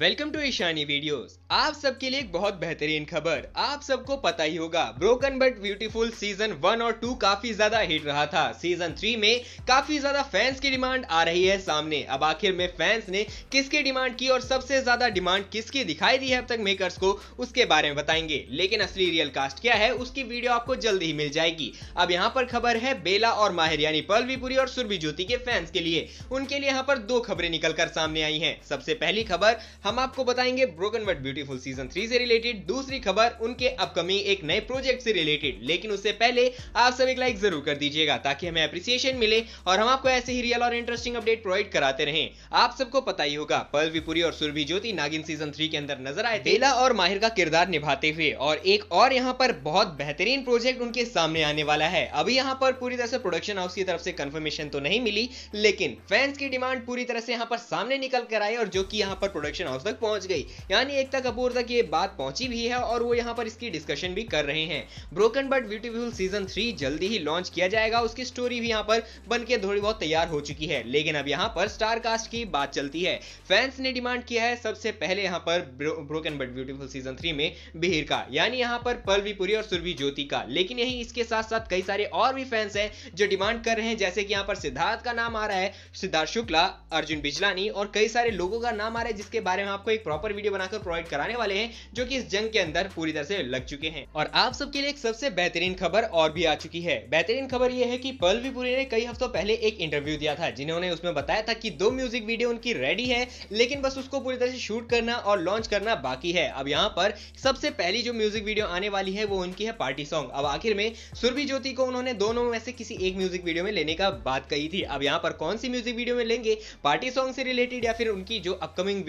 welcome to Ishani videos आप सबके लिए एक बहुत बेहतरीन खबर आप सबको पता ही होगा broken but beautiful season one और टू काफी ज्यादा हिट रहा था सीजन थ्री में काफी ज्यादा फैंस की डिमांड आ रही है सामने अब आखिर में फैंस ने किसकी डिमांड की और सबसे ज्यादा डिमांड किसकी दिखाई दी है अब तक मेकर्स को उसके बारे में बताएंगे लेकिन असली रियल कास्ट क्या है उसकी वीडियो आपको जल्दी ही मिल जाएगी अब यहाँ पर खबर है बेला और माहिर यानी पलवीपुरी और सुरभि ज्योति के फैंस के लिए उनके लिए यहाँ पर दो खबरें निकलकर सामने आई है सबसे पहली खबर हम आपको बताएंगे broken but beautiful season three से रिलेटेड दूसरी खबर उनके अपकमिंग एक नए प्रोजेक्ट से रिलेटेड लेकिन उससे पहले आप सब एक लाइक जरूर कर दीजिएगा ताकि हमें अप्रिसिएशन मिले और हम आपको ऐसे ही रियल और इंटरेस्टिंग अपडेट प्रोवाइड कराते रहे आप सबको पता ही होगा पलवीपुरी और सुरभि ज्योति नागिन सीजन थ्री के अंदर नजर आए बेला और माहिर का किरदार निभाते हुए और एक और यहाँ पर बहुत बेहतरीन प्रोजेक्ट उनके सामने आने वाला है अभी यहाँ पर पूरी तरह से प्रोडक्शन हाउस की तरफ से कंफर्मेशन तो नहीं मिली लेकिन फैंस की डिमांड पूरी तरह से यहाँ पर सामने निकल कर आई और जो की यहाँ पर प्रोडक्शन हाउस तक पहुंच गई यानी एकता कपूर तक ये बात पहुंची भी है और वो यहाँ पर इसकी डिस्कशन भी कर रहे हैं broken but beautiful season three जल्दी ही लॉन्च किया जाएगा उसकी स्टोरी भी यहाँ पर बन थोड़ी बहुत तैयार हो चुकी है लेकिन अब यहाँ पर स्टार कास्ट की बात चलती है फैंस ने डिमांड किया है सबसे पहले यहाँ पर broken but beautiful season three में बिहिर का यानी यहाँ पर पलवी पुरी और सुरभि ज्योति का लेकिन यही इसके साथ साथ कई सारे और भी फैंस हैं जो डिमांड कर रहे हैं जैसे कि यहाँ पर सिद्धार्थ का नाम आ रहा है सिद्धार्थ शुक्ला अर्जुन बिजलानी और कई सारे लोगों का नाम आ रहा है जिसके बारे बारे में आपको एक प्रॉपर वीडियो बनाकर प्रोवाइड कराने वाले हैं जो कि इस जंग के अंदर पूरी तरह से लग चुके हैं और आप सबके लिए एक सबसे बेहतरीन खबर और भी आ चुकी है बेहतरीन खबर यह है कि पल विपुरी ने कई हफ्तों पहले एक इंटरव्यू दिया था जिन्होंने उसमें बताया था कि दो म्यूजिक वीडियो उनकी रेडी है लेकिन बस उसको पूरी तरह से शूट करना और लॉन्च करना बाकी है अब यहाँ पर सबसे पहली जो म्यूजिक वीडियो आने वाली है वो उनकी है पार्टी सॉन्ग अब आखिर में सुरभि ज्योति को उन्होंने दोनों में से किसी एक म्यूजिक वीडियो में लेने का बात कही थी अब यहाँ पर कौन सी म्यूजिक वीडियो में लेंगे पार्टी सॉन्ग से रिलेटेड या फिर उनकी जो अपकमिंग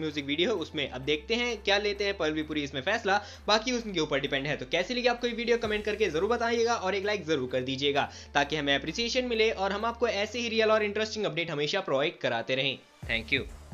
म्यूजिक वीडियो है उसमें अब देखते हैं क्या लेते हैं पूरी इसमें फैसला बाकी उसके ऊपर डिपेंड है तो कैसे लगी आपको वीडियो कमेंट करके जरूर बताइएगा और एक लाइक जरूर कर दीजिएगा ताकि हमें अप्रिसिएशन मिले और हम आपको ऐसे ही रियल और इंटरेस्टिंग अपडेट हमेशा प्रोवाइड कराते रहें थैंक यू